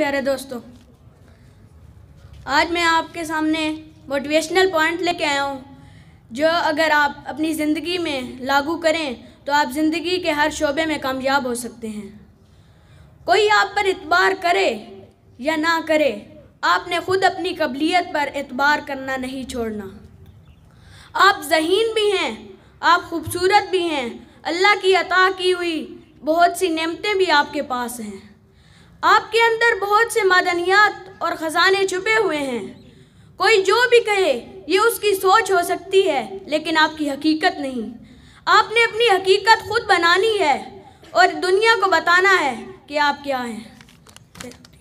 प्यारे दोस्तों आज मैं आपके सामने मोटिवेशनल पॉइंट लेके आया हूँ जो अगर आप अपनी ज़िंदगी में लागू करें तो आप ज़िंदगी के हर शोबे में कामयाब हो सकते हैं कोई आप पर इतबार करे या ना करे आपने ख़ुद अपनी कबलीत पर इतबार करना नहीं छोड़ना आप जहीन भी हैं आप खूबसूरत भी हैं अल्लाह की अता की हुई बहुत सी नमतें भी आपके पास हैं आपके अंदर बहुत से मादनियात और ख़जाने छुपे हुए हैं कोई जो भी कहे ये उसकी सोच हो सकती है लेकिन आपकी हकीकत नहीं आपने अपनी हकीकत खुद बनानी है और दुनिया को बताना है कि आप क्या हैं